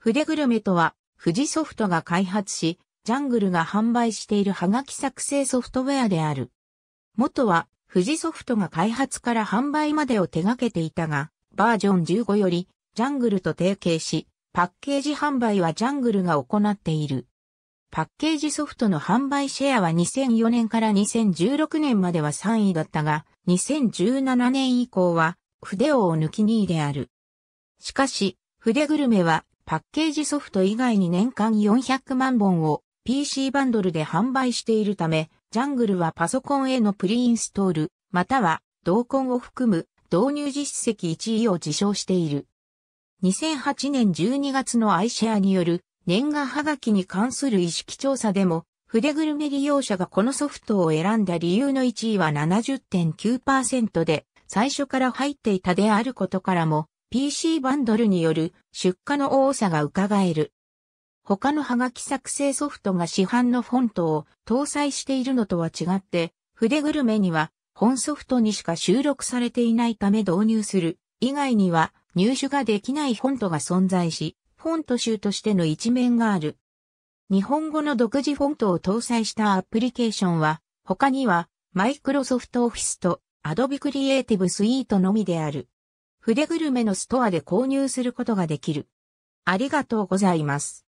筆グルメとは、富士ソフトが開発し、ジャングルが販売しているハガキ作成ソフトウェアである。元は、富士ソフトが開発から販売までを手掛けていたが、バージョン15より、ジャングルと提携し、パッケージ販売はジャングルが行っている。パッケージソフトの販売シェアは2004年から2016年までは3位だったが、2017年以降は、筆を抜き2位である。しかし、筆グルメはパッケージソフト以外に年間400万本を PC バンドルで販売しているため、ジャングルはパソコンへのプリインストール、または同梱を含む導入実績1位を自称している。2008年12月のアイシェアによる年賀はがきに関する意識調査でも、筆グルメ利用者がこのソフトを選んだ理由の1位は70.9%で、最初から入っていたであることからも、PC バンドルによる出荷の多さが伺える。他のハガキ作成ソフトが市販のフォントを搭載しているのとは違って、筆グルメには本ソフトにしか収録されていないため導入する以外には入手ができないフォントが存在し、フォント集としての一面がある。日本語の独自フォントを搭載したアプリケーションは、他には Microsoft Office と Adobe Creative Suite のみである。筆グルメのストアで購入することができる。ありがとうございます。